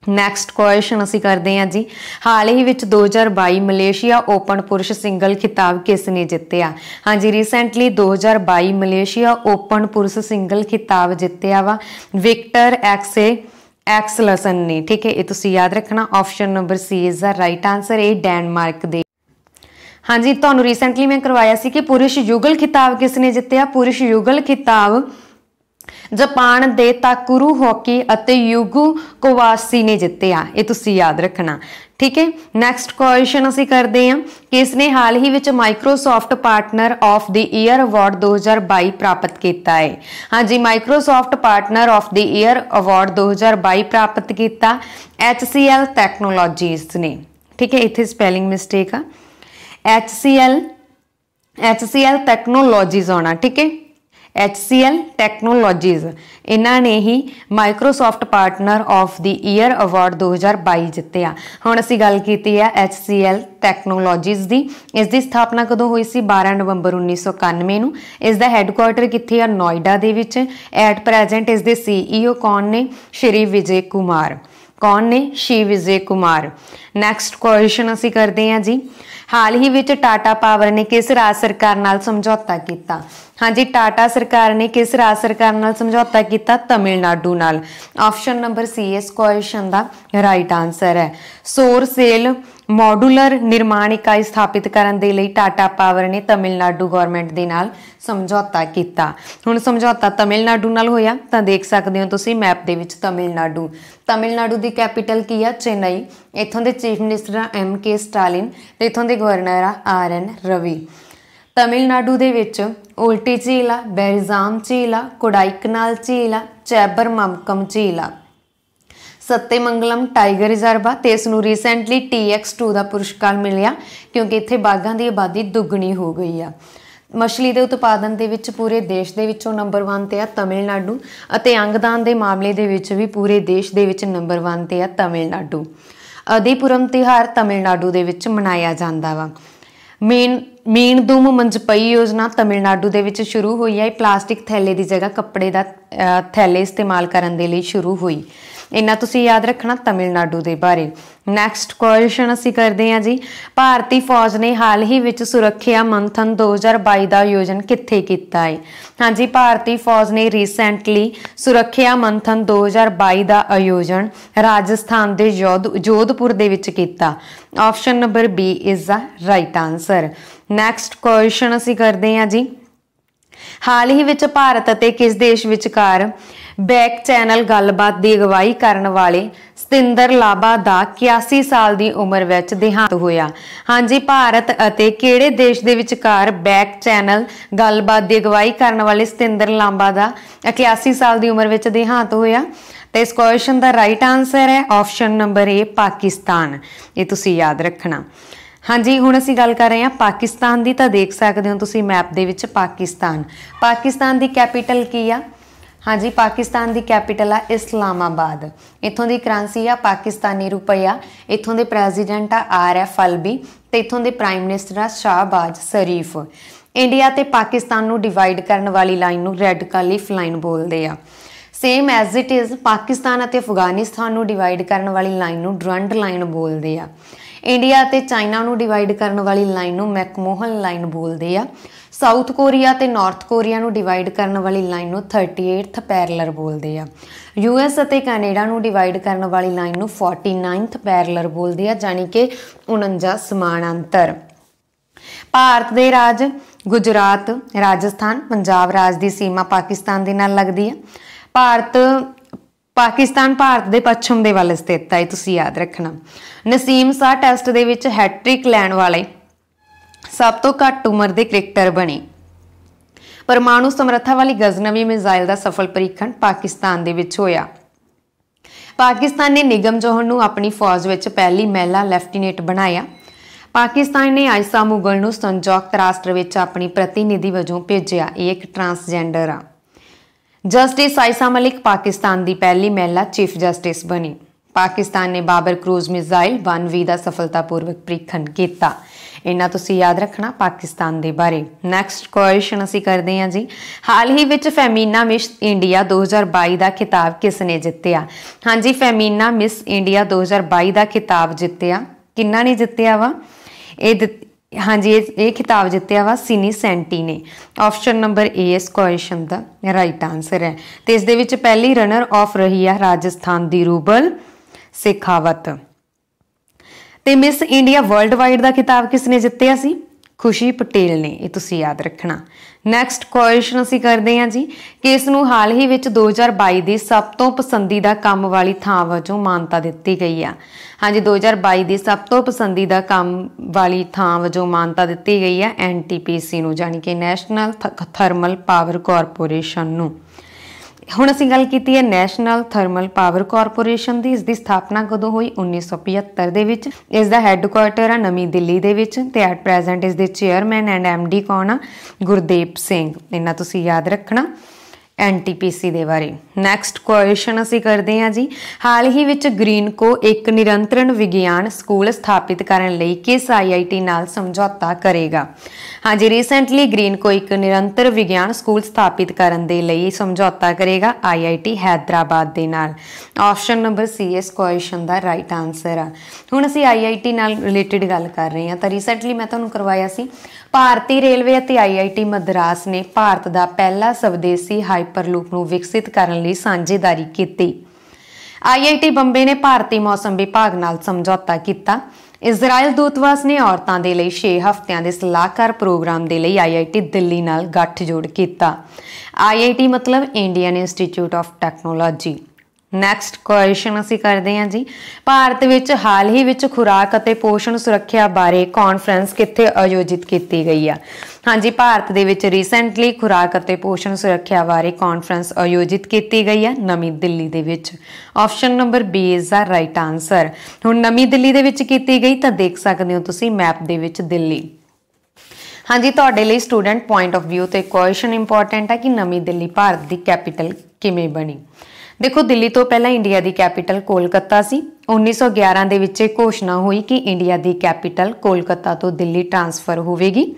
ਨੈਕਸਟ ਕੁਐਸਚਨ ਅਸੀਂ ਕਰਦੇ ਹਾਂ ਜੀ ਹਾਲ ਹੀ ਵਿੱਚ 2022 ਮਲੇਸ਼ੀਆ ਓਪਨ ਪੁਰਸ਼ ਸਿੰਗਲ ਖਿਤਾਬ ਕਿਸ ਨੇ ਜਿੱਤਿਆ ਹਾਂਜੀ ਰੀਸੈਂਟਲੀ 2022 ਮਲੇਸ਼ੀਆ ਓਪਨ ਪੁਰਸ਼ ਸਿੰਗਲ ਖਿਤਾਬ ਜਿੱਤਿਆ ਵਾ ਵਿਕਟਰ ਐਕਸੇ ਐਕਸਲਸਨ ਨੇ ਠੀਕ ਹੈ ਇਹ ਤੁਸੀਂ ਯਾਦ ਰੱਖਣਾ option number C is the right answer ਇਹ ਡੈਨਮਾਰਕ ਦੇ ਹਾਂਜੀ ਤੁਹਾਨੂੰ ਰੀਸੈਂਟਲੀ ਮੈਂ ਕਰਵਾਇਆ ਸੀ ਕਿ ਪੁਰਸ਼ ਯੁਗਲ ਖਿਤਾਬ ਕਿਸ ਨੇ ਜਿੱਤਿਆ ਪੁਰਸ਼ ਯੁਗਲ ਖਿਤਾਬ ਜਾਪਾਨ ਦੇ ਤਾਕੁਰੂ ਹੋਕੀ ਅਤੇ ਯੂਗੂ ਕੋਵਾਸੀ ਨੇ ਜਿੱਤਿਆ ਇਹ ਤੁਸੀਂ ਯਾਦ ਰੱਖਣਾ ਠੀਕ ਹੈ ਨੈਕਸਟ ਕੁਐਸਚਨ ਅਸੀਂ ਕਰਦੇ ਹਾਂ ਕਿਸ ਨੇ ਹਾਲ ਹੀ ਵਿੱਚ Microsoft partner of the year award 2022 ਪ੍ਰਾਪਤ ਕੀਤਾ ਹੈ ਹਾਂਜੀ Microsoft partner of the year award 2022 ਪ੍ਰਾਪਤ ਕੀਤਾ HCL ਟੈਕਨੋਲੋਜੀਜ਼ ਨੇ ਠੀਕ ਹੈ ਇੱਥੇ ਸਪੈਲਿੰਗ ਮਿਸਟੇਕ ਆ HCL HCL ਟੈਕਨੋਲੋਜੀਜ਼ ਹੋਣਾ ਠੀਕ ਹੈ HCL Technologies ਇਹਨਾਂ ਨੇ ਹੀ Microsoft Partner of the Year Award 2022 ਜਿੱਤਿਆ ਹੁਣ ਅਸੀਂ ਗੱਲ ਕੀਤੀ ਹੈ HCL Technologies ਦੀ ਇਸ ਦੀ ਸਥਾਪਨਾ ਕਦੋਂ ਹੋਈ ਸੀ 12 ਨਵੰਬਰ 1991 ਨੂੰ ਇਸ ਦਾ ਹੈੱਡਕੁਆਰਟਰ ਕਿੱਥੇ ਆ ਨੋਇਡਾ ਦੇ ਵਿੱਚ ਐਟ ਪ੍ਰੈਜ਼ੈਂਟ ਇਸ ਦੇ CEO ਕੌਣ ਨੇ ਸ਼੍ਰੀ ਵਿਜੇ ਕੁਮਾਰ ਕੌਣ ਨੇ ਸ਼੍ਰੀ ਵਿਜੇ ਕੁਮਾਰ ਨੈਕਸਟ ਕੁਐਸਚਨ ਅਸੀਂ ਕਰਦੇ ਹਾਂ ਜੀ ਹਾਲ ਹੀ ਵਿੱਚ ਟਾਟਾ ਪਾਵਰ ਨੇ ਕਿਸ ਰਾਜ ਸਰਕਾਰ ਨਾਲ ਸਮਝੌਤਾ ਕੀਤਾ ਹਾਂਜੀ ਟਾਟਾ ਸਰਕਾਰ ਨੇ ਕਿਸ ਰਾਜ ਸਰਕਾਰ ਨਾਲ ਸਮਝੌਤਾ ਕੀਤਾ ਤਮਿਲਨਾਡੂ ਨਾਲ ਆਪਸ਼ਨ ਨੰਬਰ ਸੀ ਇਸ ਕੁਐਸਚਨ ਦਾ ਰਾਈਟ ਆਨਸਰ ਹੈ ਸੋਰ ਸੇਲ ਮੋਡੂਲਰ ਨਿਰਮਾਣ ਇਕਾਈ ਸਥਾਪਿਤ ਕਰਨ ਦੇ ਲਈ ਟਾਟਾ ਪਾਵਰ ਨੇ ਤਮਿਲਨਾਡੂ ਗਵਰਨਮੈਂਟ ਦੇ ਨਾਲ ਸਮਝੌਤਾ ਕੀਤਾ ਹੁਣ ਸਮਝੌਤਾ ਤਮਿਲਨਾਡੂ ਨਾਲ ਹੋਇਆ ਤਾਂ ਦੇਖ ਸਕਦੇ ਹੋ ਤੁਸੀਂ ਮੈਪ ਦੇ ਵਿੱਚ ਤਮਿਲਨਾਡੂ ਤਮਿਲਨਾਡੂ ਦੀ ਕੈਪੀਟਲ ਕੀ ਆ ਚੇਨਈ ਇੱਥੋਂ ਦੇ chief minister M K Stalin ਤੇ ਇੱਥੋਂ ਦੇ ਗਵਰਨਰ ਆ ਆਰ ਐਨ ਰਵੀ ਤਮਿਲਨਾਡੂ ਦੇ ਵਿੱਚ ਉਲਟੀ ਝੀਲ ਆ ਬੈਰੀਜ਼ਾਮ ਝੀਲ ਆ ਕੋਡਾਈਕਨਾਲ ਝੀਲ ਆ ਚੈਬਰਮਮਕਮ ਝੀਲ ਆ ਮੰਗਲਮ ਟਾਈਗਰ ਰਿਜ਼ਰਵ ਆ ਤੇ ਇਸ ਨੂੰ ਰੀਸੈਂਟਲੀ TX2 ਦਾ ਪੁਰਸਕਾਰ ਮਿਲਿਆ ਕਿਉਂਕਿ ਇੱਥੇ ਬਾਗਾਂ ਦੀ ਆਬਾਦੀ ਦੁੱਗਣੀ ਹੋ ਗਈ ਆ ਮਛਲੀ ਦੇ ਉਤਪਾਦਨ ਦੇ ਵਿੱਚ ਪੂਰੇ ਦੇਸ਼ ਦੇ ਵਿੱਚੋਂ ਨੰਬਰ 1 ਤੇ ਆ ਤਾਮਿਲਨਾਡੂ ਅਤੇ ਅੰਗਦਾਨ ਦੇ ਮਾਮਲੇ ਦੇ ਵਿੱਚ ਵੀ ਪੂਰੇ ਦੇਸ਼ ਦੇ ਵਿੱਚ ਨੰਬਰ 1 ਤੇ ਆ ਤਾਮਿਲਨਾਡੂ ਅਦੀਪੁਰਮ ਤਿਹਾਰ ਤਾਮਿਲਨਾਡੂ ਦੇ ਵਿੱਚ ਮਨਾਇਆ ਜਾਂਦਾ ਵਾ ਮੇਨ ਮੀਨ ਦੂਮ ਮੰਜਪਈ ਯੋਜਨਾ ਤਾਮਿਲਨਾਡੂ ਦੇ ਵਿੱਚ ਸ਼ੁਰੂ ਹੋਈ ਹੈ ਪਲਾਸਟਿਕ ਥੈਲੇ ਦੀ ਜਗ੍ਹਾ ਕੱਪੜੇ ਦਾ ਥੈਲੇ ਇਸਤੇਮਾਲ ਕਰਨ ਦੇ ਲਈ ਸ਼ੁਰੂ ਹੋਈ ਇਹਨਾਂ ਤੁਸੀਂ ਯਾਦ ਰੱਖਣਾ ਤਮਿਲਨਾਡੂ ਦੇ ਬਾਰੇ ਨੈਕਸਟ ਕੁਐਸਚਨ ਅਸੀਂ ਕਰਦੇ ਹਾਂ ਜੀ ਭਾਰਤੀ ਫੌਜ ਨੇ ਹਾਲ ਹੀ ਵਿੱਚ ਸੁਰੱਖਿਆ ਮੰਥਨ 2022 ਦਾ ਆਯੋਜਨ ਕਿੱਥੇ ਕੀਤਾ ਹੈ ਹਾਂਜੀ ਭਾਰਤੀ ਫੌਜ ਨੇ ਰੀਸੈਂਟਲੀ ਸੁਰੱਖਿਆ ਮੰਥਨ 2022 ਦਾ ਆਯੋਜਨ ਰਾਜਸਥਾਨ ਦੇ ਜੋਧਪੁਰ ਦੇ ਵਿੱਚ ਕੀਤਾ option number B is the right answer next question ਅਸੀਂ ਕਰਦੇ ਹਾਂ ਜੀ ਹਾਲ ਹੀ ਵਿੱਚ ਭਾਰਤ ਅਤੇ ਕਿਸ ਦੇਸ਼ ਵਿਚਕਾਰ ਬੈਕ ਚੈਨਲ ਗੱਲਬਾਤ ਦੀ ਅਗਵਾਈ ਕਰਨ ਵਾਲੇ ਸਤਿੰਦਰ ਲਾਬਾ ਦਾ 81 ਸਾਲ ਦੀ ਉਮਰ ਵਿੱਚ ਦੇਹਾਂਤ ਹੋਇਆ ਹਾਂਜੀ ਭਾਰਤ ਅਤੇ ਕਿਹੜੇ ਦੇਸ਼ ਦੇ ਵਿਚਕਾਰ ਬੈਕ ਚੈਨਲ ਗੱਲਬਾਤ ਦੀ ਅਗਵਾਈ ਕਰਨ ਵਾਲੇ ਸਤਿੰਦਰ ਲਾਂਬਾ ਦਾ 81 ਸਾਲ ਦੀ ਉਮਰ ਵਿੱਚ ਦੇਹਾਂਤ ਹੋਇਆ ਤੇ ਇਸ ਕੁਐਸਚਨ ਦਾ ਰਾਈਟ ਆਨਸਰ ਹੈ ਆਪਸ਼ਨ ਨੰਬਰ ਏ ਪਾਕਿਸਤਾਨ ਇਹ ਤੁਸੀਂ ਯਾਦ ਰੱਖਣਾ ਹਾਂਜੀ ਹੁਣ ਅਸੀਂ ਗੱਲ ਕਰ ਰਹੇ ਹਾਂ ਪਾਕਿਸਤਾਨ ਦੀ ਤਾਂ ਦੇਖ ਸਕਦੇ ਹੋ ਤੁਸੀਂ ਮੈਪ ਦੇ ਵਿੱਚ ਪਾਕਿਸਤਾਨ ਪਾਕਿਸਤਾਨ ਦੀ ਕੈਪੀਟਲ ਕੀ ਆ ਹਾਂਜੀ ਪਾਕਿਸਤਾਨ ਦੀ ਕੈਪੀਟਲ ਆ ਇਸਲਾਮਾਬਾਦ ਇਥੋਂ ਦੀ ਕਰੰਸੀ ਆ ਪਾਕਿਸਤਾਨੀ ਰੁਪਇਆ ਇਥੋਂ ਦੇ ਪ੍ਰੈਜ਼ੀਡੈਂਟ ਆ ਆਰ ਐਫ ਅਲਬੀ ਤੇ ਇਥੋਂ ਦੇ ਪ੍ਰਾਈਮ ਮਿਨਿਸਟਰ ਆ ਸ਼ਾਹਬਾਜ ਸ਼ਰੀਫ ਇੰਡੀਆ ਤੇ ਪਾਕਿਸਤਾਨ ਨੂੰ ਡਿਵਾਈਡ ਕਰਨ ਵਾਲੀ ਲਾਈਨ ਨੂੰ ਰੈੱਡ ਕਾਲੀਫ ਲਾਈਨ ਬੋਲਦੇ ਆ same as it is Pakistan ਅਤੇ ਅਫਗਾਨਿਸਤਾਨ ਨੂੰ ਡਿਵਾਈਡ ਕਰਨ ਵਾਲੀ ਲਾਈਨ ਨੂੰ ਡਰੰਡ ਲਾਈਨ ਬੋਲਦੇ ਆ ਇੰਡੀਆ ਤੇ ਚਾਈਨਾ ਨੂੰ ਡਿਵਾਈਡ ਕਰਨ ਵਾਲੀ ਲਾਈਨ ਨੂੰ ਮੈਕਮੋਹਨ ਲਾਈਨ ਬੋਲਦੇ ਆ ਸਾਊਥ ਕੋਰੀਆ ਤੇ ਨਾਰਥ ਕੋਰੀਆ ਨੂੰ ਡਿਵਾਈਡ ਕਰਨ ਵਾਲੀ ਲਾਈਨ ਨੂੰ 38th ਪੈਰਲਰ ਬੋਲਦੇ ਆ ਯੂਐਸ ਅਤੇ ਕੈਨੇਡਾ ਨੂੰ ਡਿਵਾਈਡ ਕਰਨ ਵਾਲੀ ਲਾਈਨ ਨੂੰ 49th ਪੈਰਲਰ ਬੋਲਦੇ ਆ ਜਾਨੀ ਕਿ 49 ਸਮਾਨ ਅੰਤਰ ਭਾਰਤ ਦੇ ਰਾਜ ਗੁਜਰਾਤ ਰਾਜਸਥਾਨ ਪੰਜਾਬ ਰਾਜ ਦੀ ਸੀਮਾ ਪਾਕਿਸਤਾਨ ਦੇ ਨਾਲ ਲੱਗਦੀ ਹੈ ਭਾਰਤ ਪਾਕਿਸਤਾਨ ਭਾਰਤ ਦੇ ਪੱਛਮ ਦੇ ਵੱਲ ਸਥਿਤ ਹੈ ਤੁਸੀਂ ਯਾਦ ਰੱਖਣਾ ਨਸੀਮ ਸਾਹ ਟੈਸਟ ਦੇ ਵਿੱਚ ਹੈਟ੍ਰਿਕ ਲੈਣ ਵਾਲੇ ਸਭ ਤੋਂ ਘੱਟ ਉਮਰ ਦੇ ਕ੍ਰਿਕਟਰ ਬਣੇ ਪਰਮਾਣੂ ਸਮਰੱਥਾ ਵਾਲੀ ਗਜ਼ਨਵੀ ਮਿਜ਼ਾਈਲ ਦਾ ਸਫਲ ਪਰੀਖਣ ਪਾਕਿਸਤਾਨ ਦੇ ਵਿੱਚ ਹੋਇਆ ਪਾਕਿਸਤਾਨ ਨੇ ਨਿਗਮ ਜੋਹਰ ਨੂੰ ਆਪਣੀ ਫੌਜ ਵਿੱਚ ਪਹਿਲੀ ਮਹਿਲਾ ਲੈਫਟੀਨੈਂਟ ਬਣਾਇਆ ਪਾਕਿਸਤਾਨ ਨੇ ਆਇਸਾ ਮੁਗਲ ਨੂੰ ਸੰਯੁਕਤ ਰਾਸ਼ਟਰ ਵਿੱਚ ਆਪਣੀ ਪ੍ਰਤੀਨਿਧੀ ਵਜੋਂ ਭੇਜਿਆ ਇਹ ਇੱਕ ਟਰਾਂਸਜੈਂਡਰ ਆ ਜਸਟਿਸ ਆਇਸਾ ਮਲਿਕ ਪਾਕਿਸਤਾਨ ਦੀ ਪਹਿਲੀ ਮਹਿਲਾ ਚੀਫ ਜਸਟਿਸ ਬਣੀ ਪਾਕਿਸਤਾਨ ਨੇ ਬਾਬਰ ਕਰੂਜ਼ ਮਿਜ਼ਾਈਲ 1V ਦਾ ਸਫਲਤਾਪੂਰਵਕ ਪ੍ਰੀਖਣ ਕੀਤਾ ਇਹਨਾਂ ਤੁਸੀਂ ਯਾਦ ਰੱਖਣਾ ਪਾਕਿਸਤਾਨ ਦੇ ਬਾਰੇ ਨੈਕਸਟ ਕੁਐਸਚਨ ਅਸੀਂ ਕਰਦੇ ਹਾਂ ਜੀ ਹਾਲ ਹੀ ਵਿੱਚ ਫੈਮੀਨਾ ਮਿਸ ਇੰਡੀਆ 2022 ਦਾ ਖਿਤਾਬ ਕਿਸ ਨੇ ਜਿੱਤਿਆ ਹਾਂਜੀ ਫੈਮੀਨਾ ਮਿਸ ਇੰਡੀਆ 2022 ਦਾ ਖਿਤਾਬ ਜਿੱਤਿਆ ਕਿੰਨਾ ਨੇ ਜਿੱਤਿਆ ਵਾ ਇਹ ਹਾਂਜੀ ਇਹ ਖਿਤਾਬ ਜਿੱਤਿਆ ਵਾ ਸਿਨੀ ਸੈਂਟੀ ਨੇ ਆਪਸ਼ਨ ਨੰਬਰ A ਇਸ ਕੁਐਸਚਨ ਦਾ ਰਾਈਟ ਆਨਸਰ ਹੈ ਤੇ ਇਸ ਦੇ ਵਿੱਚ ਪਹਿਲੀ ਰਨਰ ਆਫ ਰਹੀ ਹੈ ਰਾਜਸਥਾਨ ਦੀ ਰੂਬਲ ਸੇਖਾਵਤ ਤੇ ਮਿਸ ਇੰਡੀਆ ਵਰਲਡ ਵਾਈਡ ਦਾ ਖਿਤਾਬ ਕਿਸ ਨੇ ਜਿੱਤਿਆ ਸੀ ਖੁਸ਼ੀ ਪਟੇਲ ਨੇ ਇਹ ਤੁਸੀਂ ਯਾਦ ਰੱਖਣਾ ਨੈਕਸਟ ਕੁਐਸਚਨ ਅਸੀਂ ਕਰਦੇ ਹਾਂ ਜੀ ਕਿ ਇਸ ਨੂੰ ਹਾਲ ਹੀ ਵਿੱਚ 2022 ਦੀ ਸਭ ਤੋਂ ਪਸੰਦੀਦਾ ਕੰਮ ਵਾਲੀ ਥਾਂ ਵਜੋਂ ਮਾਨਤਾ ਦਿੱਤੀ ਗਈ ਆ ਹਾਂਜੀ 2022 ਦੀ ਸਭ ਤੋਂ ਪਸੰਦੀਦਾ ਕੰਮ ਵਾਲੀ ਥਾਂ ਵਜੋਂ ਮਾਨਤਾ ਦਿੱਤੀ ਗਈ ਆ ਐਨਟੀਪੀਸੀ ਨੂੰ ਜਾਨੀ ਕਿ ਨੈਸ਼ਨਲ ਥਰਮਲ ਪਾਵਰ ਕਾਰਪੋਰੇਸ਼ਨ ਨੂੰ ਹੁਣ ਅਸੀਂ ਗੱਲ ਕੀਤੀ ਹੈ ਨੈਸ਼ਨਲ ਥਰਮਲ ਪਾਵਰ ਕਾਰਪੋਰੇਸ਼ਨ ਦੀ ਇਸ ਦੀ ਸਥਾਪਨਾ ਕਦੋਂ ਹੋਈ 1975 ਦੇ ਵਿੱਚ ਇਸ ਦਾ ਹੈੱਡਕੁਆਰਟਰ ਆ ਨਵੀਂ ਦਿੱਲੀ ਦੇ ਵਿੱਚ ਤੇ ਐਟ ਪ੍ਰੈਜ਼ੈਂਟ ਇਸ ਦੇ ਚੇਅਰਮੈਨ ਐਂਡ ਐਮਡੀ ਕੌਣ ਆ ਗੁਰਦੇਵ ਸਿੰਘ ਇਹਨਾਂ ਤੁਸੀਂ ਯਾਦ ਰੱਖਣਾ ਐਨਟੀਪੀਸੀ ਦੇ ਬਾਰੇ ਨੈਕਸਟ ਕੁਐਸਚਨ ਅਸੀਂ ਕਰਦੇ ਹਾਂ ਜੀ ਹਾਲ ਹੀ ਵਿੱਚ ਗ੍ਰੀਨ ਕੋ ਇੱਕ ਨਿਰੰਤਰਣ ਵਿਗਿਆਨ ਸਕੂਲ ਸਥਾਪਿਤ ਕਰਨ ਲਈ ਕਿਸ ਆਈਆਈਟੀ ਨਾਲ ਸਮਝੌਤਾ ਕਰੇਗਾ ਹਾਂਜੀ ਰੀਸੈਂਟਲੀ ਗ੍ਰੀਨ ਕੋ ਇੱਕ ਨਿਰੰਤਰ ਵਿਗਿਆਨ ਸਕੂਲ ਸਥਾਪਿਤ ਕਰਨ ਦੇ ਲਈ ਸਮਝੌਤਾ ਕਰੇਗਾ ਆਈਆਈਟੀ ਹైదరాబాద్ ਦੇ ਨਾਲ ਆਪਸ਼ਨ ਨੰਬਰ ਸੀ ਇਸ ਕੁਐਸਚਨ ਦਾ ਰਾਈਟ ਆਨਸਰ ਆ ਹੁਣ ਅਸੀਂ ਆਈਆਈਟੀ ਨਾਲ ਰਿਲੇਟਡ ਗੱਲ ਕਰ ਰਹੇ ਹਾਂ ਤਾਂ ਰੀਸੈਂਟਲੀ ਮੈਂ ਤੁਹਾਨੂੰ ਕਰਵਾਇਆ ਸੀ ਭਾਰਤੀ ਰੇਲਵੇ ਅਤੇ ਆਈਆਈਟੀ ਮਦਰਾਸ ਨੇ ਭਾਰਤ ਦਾ ਪਹਿਲਾ ਸਵਦੇਸੀ ਹਾਈਪਰਲੂਪ ਨੂੰ ਵਿਕਸਿਤ ਕਰਨ ਲਈ ਸਾਂਝੇਦਾਰੀ ਕੀਤੀ ਆਈਆਈਟੀ ਬੰਬੇ ਨੇ ਭਾਰਤੀ ਮੌਸਮ ਵਿਭਾਗ ਨਾਲ ਸਮਝੌਤਾ ਕੀਤਾ ਇਜ਼ਰਾਈਲ ਦੂਤਵਾਸ ਨੇ ਔਰਤਾਂ ਦੇ ਲਈ 6 ਹਫ਼ਤਿਆਂ ਦੇ ਸਲਾਹਕਾਰ ਪ੍ਰੋਗਰਾਮ ਦੇ ਲਈ ਆਈਆਈਟੀ ਦਿੱਲੀ ਨਾਲ ਗੱਠਜੋੜ ਕੀਤਾ ਆਈਆਈਟੀ ਮਤਲਬ Indian institute of technology next question ਅਸੀਂ ਕਰਦੇ ਹਾਂ ਜੀ ਭਾਰਤ ਵਿੱਚ ਹਾਲ ਹੀ ਵਿੱਚ ਖੁਰਾਕ ਅਤੇ ਪੋਸ਼ਣ ਸੁਰੱਖਿਆ ਬਾਰੇ ਕਾਨਫਰੰਸ ਕਿੱਥੇ ਆਯੋਜਿਤ ਕੀਤੀ ਗਈ ਆ ਹਾਂਜੀ ਭਾਰਤ ਦੇ ਵਿੱਚ ਰੀਸੈਂਟਲੀ ਖੁਰਾਕ ਅਤੇ ਪੋਸ਼ਣ ਸੁਰੱਖਿਆ ਬਾਰੇ ਕਾਨਫਰੰਸ ਆਯੋਜਿਤ ਕੀਤੀ ਗਈ ਆ ਨਵੀਂ ਦਿੱਲੀ ਦੇ ਵਿੱਚ option number B is the right answer ਹੁਣ ਨਵੀਂ ਦਿੱਲੀ ਦੇ ਵਿੱਚ ਕੀਤੀ ਗਈ ਤਾਂ ਦੇਖ ਸਕਦੇ ਹੋ ਤੁਸੀਂ ਮੈਪ ਦੇ ਵਿੱਚ ਦਿੱਲੀ ਹਾਂਜੀ ਤੁਹਾਡੇ ਲਈ ਸਟੂਡੈਂਟ ਪੁਆਇੰਟ ਆਫ View ਤੇ ਕੁਐਸਚਨ ਇੰਪੋਰਟੈਂਟ ਹੈ ਕਿ ਨਵੀਂ ਦਿੱਲੀ ਭਾਰਤ ਦੀ ਕੈਪੀਟਲ ਕਿਵੇਂ ਬਣੀ ਦੇਖੋ ਦਿੱਲੀ ਤੋਂ ਪਹਿਲਾਂ ਇੰਡੀਆ ਦੀ ਕੈਪੀਟਲ ਕੋਲਕਾਤਾ ਸੀ 1911 ਦੇ ਵਿੱਚ ਇਹ ਘੋਸ਼ਣਾ ਹੋਈ ਕਿ ਇੰਡੀਆ ਦੀ ਕੈਪੀਟਲ ਕੋਲਕਾਤਾ ਤੋਂ ਦਿੱਲੀ ਟ੍ਰਾਂਸਫਰ ਹੋਵੇਗੀ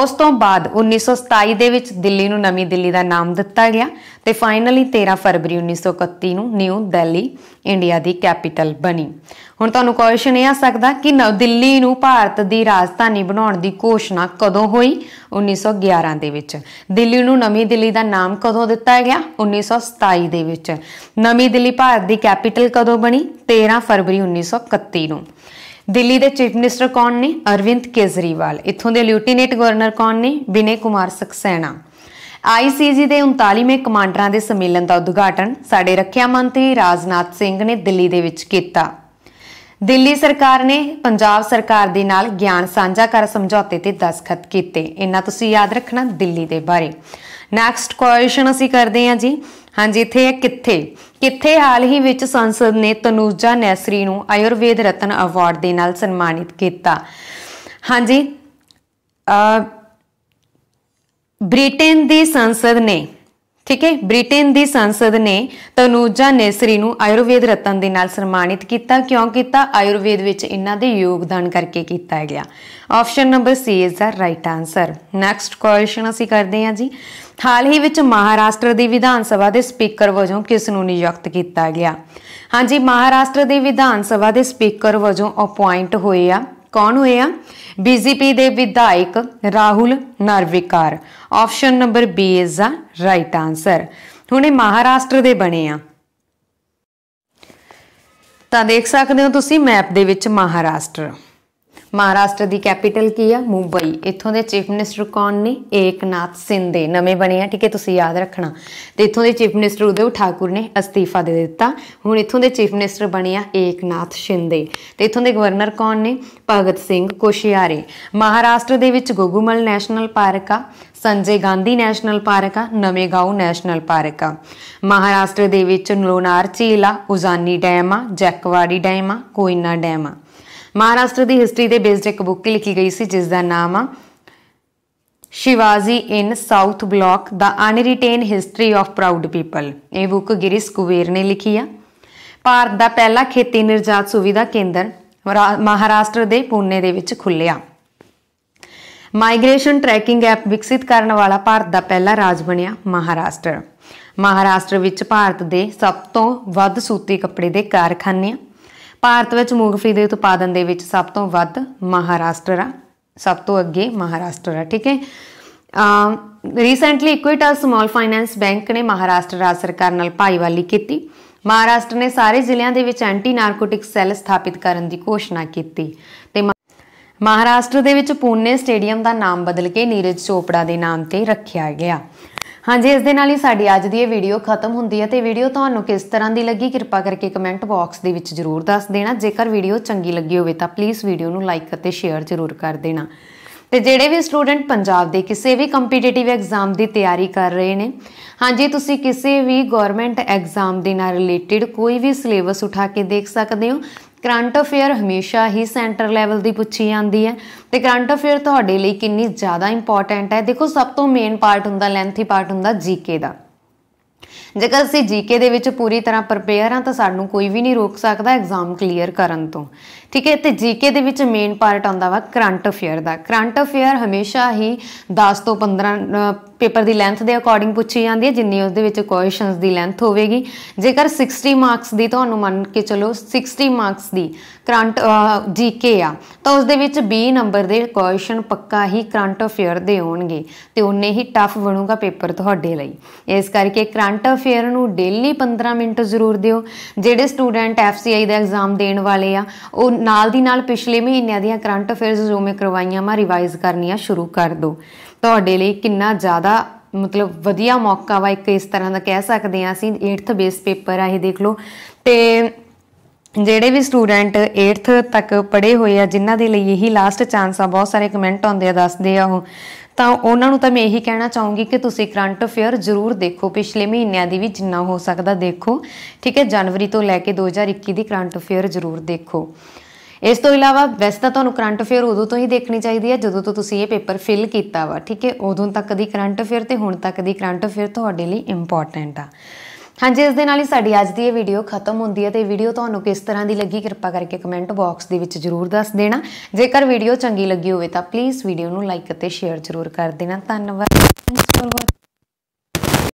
ਉਸ ਤੋਂ ਬਾਅਦ 1927 ਦੇ ਵਿੱਚ ਦਿੱਲੀ ਨੂੰ ਨਵੀਂ ਦਿੱਲੀ ਦਾ ਨਾਮ ਦਿੱਤਾ ਗਿਆ ਤੇ ਫਾਈਨਲੀ 13 ਫਰਵਰੀ 1931 ਨੂੰ ਨਿਊ ਦਿੱਲੀ ਇੰਡੀਆ ਦੀ ਕੈਪੀਟਲ ਬਣੀ ਹੁਣ ਤੁਹਾਨੂੰ ਕੁਐਸਚਨ ਇਹ ਆ ਸਕਦਾ ਕਿ ਨਵ ਦਿੱਲੀ ਨੂੰ ਭਾਰਤ ਦੀ ਰਾਜਧਾਨੀ ਬਣਾਉਣ ਦੀ ਘੋਸ਼ਣਾ ਕਦੋਂ ਹੋਈ 1911 ਦੇ ਵਿੱਚ ਦਿੱਲੀ ਨੂੰ ਨਵੀਂ ਦਿੱਲੀ ਦਾ ਨਾਮ ਕਦੋਂ ਦਿੱਤਾ ਗਿਆ 1927 ਦੇ ਵਿੱਚ ਨਵੀਂ ਦਿੱਲੀ ਭਾਰਤ ਦੀ ਕੈਪੀਟਲ ਕਦੋਂ ਬਣੀ 13 ਫਰਵਰੀ 1931 ਨੂੰ ਦਿੱਲੀ ਦੇ ਚੀਫ ਮਿਨਿਸਟਰ ਕੌਣ ਨੇ ਅਰਵਿੰਦ ਕੇਜਰੀਵਾਲ ਇੱਥੋਂ ਦੇ ਲਿਊਟੀਨੈਂਟ ਗਵਰਨਰ ਕੌਣ ਨੇ ਬਿਨੇ ਕੁਮਾਰ ਸਕਸੈਨਾ ਆਈਸੀਜੀ ਦੇ 39ਵੇਂ ਕਮਾਂਡਰਾਂ ਦੇ ਸੰਮੇਲਨ ਦਾ ਉਦਘਾਟਨ ਸਾਡੇ ਰੱਖਿਆ ਮੰਤਰੀ ਰਾਜਨਾਥ ਸਿੰਘ ਨੇ ਦਿੱਲੀ ਦੇ ਵਿੱਚ ਕੀਤਾ ਦਿੱਲੀ ਸਰਕਾਰ ਨੇ ਪੰਜਾਬ ਸਰਕਾਰ ਦੇ ਨਾਲ ਗਿਆਨ ਸਾਂਝਾ ਕਰ ਸਮਝੌਤੇ ਤੇ ਦਸਖਤ ਕੀਤੇ ਇਹਨਾਂ ਤੁਸੀਂ ਯਾਦ ਰੱਖਣਾ ਦਿੱਲੀ ਦੇ ਬਾਰੇ ਨੈਕਸਟ ਕੁਐਸਚਨ ਅਸੀਂ ਕਰਦੇ ਹਾਂ ਜੀ ਹਾਂਜੀ ਇੱਥੇ ਹੈ ਕਿੱਥੇ ਕਿੱਥੇ ਹਾਲ ਹੀ ਵਿੱਚ ਸੰਸਦ ਨੇ ਤਨੂਜਾ ਨੈਸਰੀ ਨੂੰ ਆਯੁਰਵੇਦ ਰਤਨ ਅਵਾਰਡ ਦੇ ਨਾਲ ਸਨਮਾਨਿਤ ਕੀਤਾ ਹਾਂਜੀ ਬ੍ਰਿਟੇਨ ਦੀ ਸੰਸਦ ਨੇ ਠੀਕ ਹੈ ਬ੍ਰਿਟੇਨ ਦੀ ਸੰਸਦ ਨੇ ਤਨੂਜਾ ਨੇਸਰੀ ਨੂੰ ਆਯੁਰਵੇਦ ਰਤਨ ਦੇ ਨਾਲ ਸਨਮਾਨਿਤ ਕੀਤਾ ਕਿਉਂ ਕੀਤਾ ਆਯੁਰਵੇਦ ਵਿੱਚ ਇਹਨਾਂ ਦੇ ਯੋਗਦਾਨ ਕਰਕੇ ਕੀਤਾ ਗਿਆ option number C is the right answer next question ਅਸੀਂ ਕਰਦੇ ਹਾਂ ਜੀ ਹਾਲ ਹੀ ਵਿੱਚ ਮਹਾਰਾਸ਼ਟਰ ਦੀ ਵਿਧਾਨ ਸਭਾ ਦੇ ਸਪੀਕਰ ਵਜੋਂ ਕਿਸ ਨੂੰ ਨਿਯੁਕਤ ਕੀਤਾ ਗਿਆ ਹਾਂਜੀ ਮਹਾਰਾਸ਼ਟਰ ਦੇ ਵਿਧਾਨ ਸਭਾ ਦੇ ਸਪੀਕਰ ਵਜੋਂ ਅਪਾਇੰਟ ਹੋਏ ਆ ਕੌਣ ਹੋਏ ਆ ਬੀਜੀਪੀ ਦੇ ਵਿਧਾਇਕ Rahul Narwekar option number B is the right answer ਹੁਣ ਇਹ ਮਹਾਰਾਸ਼ਟਰ ਦੇ ਬਣੇ ਆ ਤਾਂ ਦੇਖ ਸਕਦੇ ਹੋ ਤੁਸੀਂ ਮੈਪ ਦੇ ਵਿੱਚ ਮਹਾਰਾਸ਼ਟਰ ਮਹਾਰਾਸ਼ਟਰ ਦੀ ਕੈਪੀਟਲ ਕੀ ਆ ਮੁੰਬਈ ਇੱਥੋਂ ਦੇ ਚੀਫ ਮਿਨਿਸਟਰ ਕੌਣ ਨੇ ਏਕਨਾਥ ਸਿੰਧੇ ਨਵੇਂ ਬਣੇ ਆ ਠੀਕ ਹੈ ਤੁਸੀਂ ਯਾਦ ਰੱਖਣਾ ਤੇ ਇੱਥੋਂ ਦੇ ਚੀਫ ਮਿਨਿਸਟਰ ਉਹਦੇ ਠਾਕੁਰ ਨੇ ਅਸਤੀਫਾ ਦੇ ਦਿੱਤਾ ਹੁਣ ਇੱਥੋਂ ਦੇ ਚੀਫ ਮਿਨਿਸਟਰ ਬਣੇ ਆ ਏਕਨਾਥ ਸ਼ਿੰਦੇ ਤੇ ਇੱਥੋਂ ਦੇ ਗਵਰਨਰ ਕੌਣ ਨੇ ਭਗਤ ਸਿੰਘ ਕੋਸ਼ਿਆਰੇ ਮਹਾਰਾਸ਼ਟਰ ਦੇ ਵਿੱਚ ਗੋਗੂਮਲ ਨੈਸ਼ਨਲ ਪਾਰਕ ਆ ਸੰਜੇ ਗਾਂਧੀ ਨੈਸ਼ਨਲ ਪਾਰਕ ਆ ਨਵੇਗਾਉ ਨੈਸ਼ਨਲ ਪਾਰਕ ਆ ਮਹਾਰਾਸ਼ਟਰ ਦੇ ਵਿੱਚ ਲੋਨਾਰ ਝੀਲ ਆ ਉਜ਼ਾਨੀ ਡੈਮ ਆ ਜੈਕਵਾੜੀ ਡੈਮ ਆ ਕੋਇਨਾ ਡੈਮ ਆ ਮਹਾਰਾਸ਼ਟਰ ਦੀ ਹਿਸਟਰੀ ਦੇ ਬੇਸਡ ਇੱਕ ਬੁੱਕ ਲਿਖੀ ਗਈ ਸੀ ਜਿਸ ਦਾ ਨਾਮ ਆ ਸ਼ਿਵਾਜੀ ਇਨ ਸਾਊਥ ਬਲਾਕ ਦਾ unwritten history of proud people ਇਹ ਬੁੱਕ ਗਿਰੀਸ਼ ਕੁਵੇਰ ਨੇ ਲਿਖੀ ਆ ਭਾਰਤ ਦਾ ਪਹਿਲਾ ਖੇਤੀ ਨਿਰਜਾਤ ਸੁਵਿਧਾ ਕੇਂਦਰ ਮਹਾਰਾਸ਼ਟਰ ਦੇ ਪੂਨੇ ਦੇ ਵਿੱਚ ਖੁੱਲਿਆ ਮਾਈਗ੍ਰੇਸ਼ਨ ਟਰੈਕਿੰਗ ਐਪ ਵਿਕਸਿਤ ਕਰਨ ਵਾਲਾ ਭਾਰਤ ਦਾ ਪਹਿਲਾ ਰਾਜ ਬਣਿਆ ਮਹਾਰਾਸ਼ਟਰ ਮਹਾਰਾਸ਼ਟਰ ਵਿੱਚ ਭਾਰਤ ਦੇ ਸਭ ਤੋਂ ਵੱਧ ਸੂਤੀ ਕੱਪੜੇ ਦੇ ਕਾਰਖਾਨੇ ਆ ਭਾਰਤ ਵਿੱਚ ਮੂੰਗਫਲੀ ਦੇ ਉਤਪਾਦਨ ਦੇ ਵਿੱਚ ਸਭ ਤੋਂ ਵੱਧ ਮਹਾਰਾਸ਼ਟਰ ਆ ਸਭ ਤੋਂ ਅੱਗੇ ਮਹਾਰਾਸ਼ਟਰ ਆ ਠੀਕ ਹੈ recently Equitas small finance bank ਨੇ ਮਹਾਰਾਸ਼ਟਰ ਰਾਜ ਸਰਕਾਰ ਨਾਲ ਭਾਈਵਾਲੀ ਕੀਤੀ ਮਹਾਰਾਸ਼ਟਰ ਨੇ ਸਾਰੇ ਜ਼ਿਲ੍ਹਿਆਂ ਦੇ ਵਿੱਚ ਐਂਟੀ ਨਾਰਕੋਟਿਕ ਸੈੱਲ ਸਥਾਪਿਤ ਕਰਨ ਦੀ ਘੋਸ਼ਣਾ ਕੀਤੀ ਤੇ ਮਹਾਰਾਸ਼ਟਰ ਦੇ ਵਿੱਚ ਪੂਨੇ ਸਟੇਡੀਅਮ ਦਾ ਨਾਮ ਬਦਲ ਕੇ ਨੀਰਜ ਚੋਪੜਾ ਦੇ ਨਾਮ ਤੇ ਰੱਖਿਆ ਗਿਆ ਹਾਂਜੀ ਇਸ ਦੇ ਨਾਲ ਹੀ ਸਾਡੀ ਅੱਜ ਦੀ ਇਹ ਵੀਡੀਓ ਖਤਮ ਹੁੰਦੀ ਹੈ ਤੇ ਵੀਡੀਓ ਤੁਹਾਨੂੰ ਕਿਸ ਤਰ੍ਹਾਂ ਦੀ ਲੱਗੀ ਕਿਰਪਾ ਕਰਕੇ ਕਮੈਂਟ ਬਾਕਸ ਦੇ ਵਿੱਚ ਜ਼ਰੂਰ ਦੱਸ ਦੇਣਾ ਜੇਕਰ ਵੀਡੀਓ ਚੰਗੀ ਲੱਗੀ ਹੋਵੇ ਤਾਂ ਪਲੀਜ਼ ਵੀਡੀਓ ਨੂੰ ਲਾਈਕ ਅਤੇ ਸ਼ੇਅਰ ਜ਼ਰੂਰ ਕਰ ਦੇਣਾ ਤੇ ਜਿਹੜੇ ਵੀ ਸਟੂਡੈਂਟ ਪੰਜਾਬ ਦੇ ਕਿਸੇ ਵੀ ਕੰਪੀਟੀਟਿਵ ਐਗਜ਼ਾਮ ਦੀ ਤਿਆਰੀ ਕਰ ਰਹੇ ਨੇ ਹਾਂਜੀ ਤੁਸੀਂ ਕਿਸੇ ਵੀ ਗਵਰਨਮੈਂਟ ਐਗਜ਼ਾਮ ਦੇ ਨਾਲ ਰਿਲੇਟਡ ਕੋਈ ਵੀ ਸਿਲੇਬਸ ਉਠਾ ਕੇ ਦੇਖ ਸਕਦੇ ਹੋ ਕਰੰਟ ਅਫੇਅਰ ਹਮੇਸ਼ਾ ਹੀ ਸੈਂਟਰ ਲੈਵਲ ਦੀ ਪੁੱਛੀ ਜਾਂਦੀ ਹੈ ਤੇ ਕਰੰਟ ਅਫੇਅਰ ਤੁਹਾਡੇ ਲਈ ਕਿੰਨੀ ਜ਼ਿਆਦਾ ਇੰਪੋਰਟੈਂਟ ਹੈ ਦੇਖੋ ਸਭ ਤੋਂ ਮੇਨ ਪਾਰਟ ਹੁੰਦਾ ਲੈਂਥੀ ਪਾਰਟ ਹੁੰਦਾ ਜੀਕੇ ਦਾ ਜੇਕਰ ਅਸੀਂ ਜੀਕੇ ਦੇ ਵਿੱਚ ਪੂਰੀ ਤਰ੍ਹਾਂ ਪ੍ਰਪੇਅਰ ਆ ਤਾਂ ਸਾਨੂੰ ਕੋਈ ਵੀ ਨਹੀਂ ਰੋਕ ਸਕਦਾ ਐਗਜ਼ਾਮ ਕਲੀਅਰ ਕਰਨ ਤੋਂ ਠੀਕ ਹੈ ਤੇ ਜੀਕੇ ਦੇ ਵਿੱਚ ਮੇਨ ਪਾਰਟ ਆਉਂਦਾ ਵਾ ਕਰੰਟ ਅਫੇਅਰ ਦਾ ਕਰੰਟ ਅਫੇਅਰ ਹਮੇਸ਼ਾ ਹੀ 10 ਤੋਂ 15 ਪੇਪਰ ਦੀ ਲੈਂਥ ਦੇ ਅਕੋਰਡਿੰਗ ਪੁੱਛੀ ਜਾਂਦੀ ਹੈ ਜਿੰਨੀ ਉਸ ਦੇ ਵਿੱਚ ਕੁਐਸਚਨਸ ਦੀ ਲੈਂਥ ਹੋਵੇਗੀ ਜੇਕਰ 60 ਮਾਰਕਸ ਦੀ ਤੁਹਾਨੂੰ ਮੰਨ ਕੇ ਚਲੋ 60 ਮਾਰਕਸ ਦੀ ਕਰੰਟ ਜੀਕੇ ਆ ਤਾਂ ਉਸ ਦੇ ਵਿੱਚ 20 ਨੰਬਰ ਦੇ ਕੁਐਸਚਨ ਪੱਕਾ ਹੀ ਕਰੰਟ ਅਫੇਅਰ ਦੇ ਹੋਣਗੇ ਤੇ ਉਹਨੇ ਹੀ ਟਫ ਬਣੂਗਾ ਪੇਪਰ ਤੁਹਾਡੇ ਲਈ ਇਸ ਕਰਕੇ ਕਰੰਟ ਅਫੇਅਰ ਨੂੰ ਡੇਲੀ 15 ਮਿੰਟ ਜ਼ਰੂਰ ਦਿਓ ਜਿਹੜੇ ਸਟੂਡੈਂਟ ਐਫਸੀਆਈ ਦਾ ਐਗਜ਼ਾਮ ਦੇਣ ਵਾਲੇ ਆ ਉਹ ਨਾਲ ਦੀ ਨਾਲ ਪਿਛਲੇ ਮਹੀਨਿਆਂ ਦੀਆਂ ਕਰੰਟ ਅਫੇਅਰਸ ਜੋ ਮੈਂ ਕਰਵਾਈਆਂ ਮੈਂ ਰਿਵਾਈਜ਼ ਕਰਨੀਆਂ ਸ਼ੁਰੂ ਕਰ ਦਿਓ ਤੁਹਾਡੇ ਲਈ ਕਿੰਨਾ ਜ਼ਿਆਦਾ ਮਤਲਬ ਵਧੀਆ ਮੌਕਾ ਵਾ ਇੱਕ ਇਸ ਤਰ੍ਹਾਂ ਦਾ ਕਹਿ ਸਕਦੇ ਆ ਅਸੀਂ 8th ਬੇਸ ਪੇਪਰ ਆ ਇਹ ਦੇਖ ਲਓ ਤੇ ਜਿਹੜੇ ਵੀ ਸਟੂਡੈਂਟ 8th ਤੱਕ ਪੜ੍ਹੇ ਹੋਏ ਆ ਜਿਨ੍ਹਾਂ ਦੇ ਲਈ ਇਹੀ ਲਾਸਟ ਚਾਂਸ ਆ ਬਹੁਤ ਸਾਰੇ ਕਮੈਂਟ ਆਉਂਦੇ ਆ ਦੱਸਦੇ ਆ ਉਹ ਤਾਂ ਉਹਨਾਂ ਨੂੰ ਤਾਂ ਮੈਂ ਇਹੀ ਕਹਿਣਾ ਚਾਹੂੰਗੀ ਕਿ ਤੁਸੀਂ ਕਰੰਟ ਅਫੇਅਰ ਜ਼ਰੂਰ ਦੇਖੋ ਪਿਛਲੇ ਮਹੀਨਿਆਂ ਦੀ ਵੀ ਜਿੰਨਾ ਹੋ ਸਕਦਾ ਦੇਖੋ ਠੀਕ ਹੈ ਜਨਵਰੀ ਤੋਂ ਲੈ ਕੇ 2021 ਦੀ ਕਰੰਟ ਅਫੇਅਰ ਜ਼ਰੂਰ ਦੇਖੋ ਇਸ ਤੋਂ ਇਲਾਵਾ ਵੈਸੇ ਤਾਂ ਤੁਹਾਨੂੰ ਕਰੰਟ ਅਫੇਅਰ ਉਦੋਂ ਤੋਂ ਹੀ ਦੇਖਣੀ ਚਾਹੀਦੀ ਹੈ ਜਦੋਂ ਤੋਂ ਤੁਸੀਂ ਇਹ ਪੇਪਰ ਫਿਲ ਕੀਤਾ ਵਾ ਠੀਕ ਹੈ ਉਦੋਂ ਤੱਕ ਦੀ ਕਰੰਟ ਅਫੇਅਰ ਤੇ ਹੁਣ ਤੱਕ ਦੀ ਕਰੰਟ ਅਫੇਅਰ ਤੁਹਾਡੇ ਲਈ ਇੰਪੋਰਟੈਂਟ ਆ ਹਾਂਜੀ ਇਸ ਦੇ ਨਾਲ ਹੀ ਸਾਡੀ ਅੱਜ ਦੀ ਇਹ ਵੀਡੀਓ ਖਤਮ ਹੁੰਦੀ ਹੈ ਤੇ ਵੀਡੀਓ ਤੁਹਾਨੂੰ ਕਿਸ ਤਰ੍ਹਾਂ ਦੀ ਲੱਗੀ ਕਿਰਪਾ ਕਰਕੇ ਕਮੈਂਟ ਬਾਕਸ ਦੇ ਵਿੱਚ ਜਰੂਰ ਦੱਸ ਦੇਣਾ ਜੇਕਰ ਵੀਡੀਓ ਚੰਗੀ ਲੱਗੀ ਹੋਵੇ ਤਾਂ ਪਲੀਜ਼ ਵੀਡੀਓ ਨੂੰ ਲਾਈਕ ਅਤੇ ਸ਼ੇਅਰ ਜਰੂਰ ਕਰ ਦੇਣਾ ਧੰਨਵਾਦ ਥੈਂਕਸ ਵਾਚਿੰਗ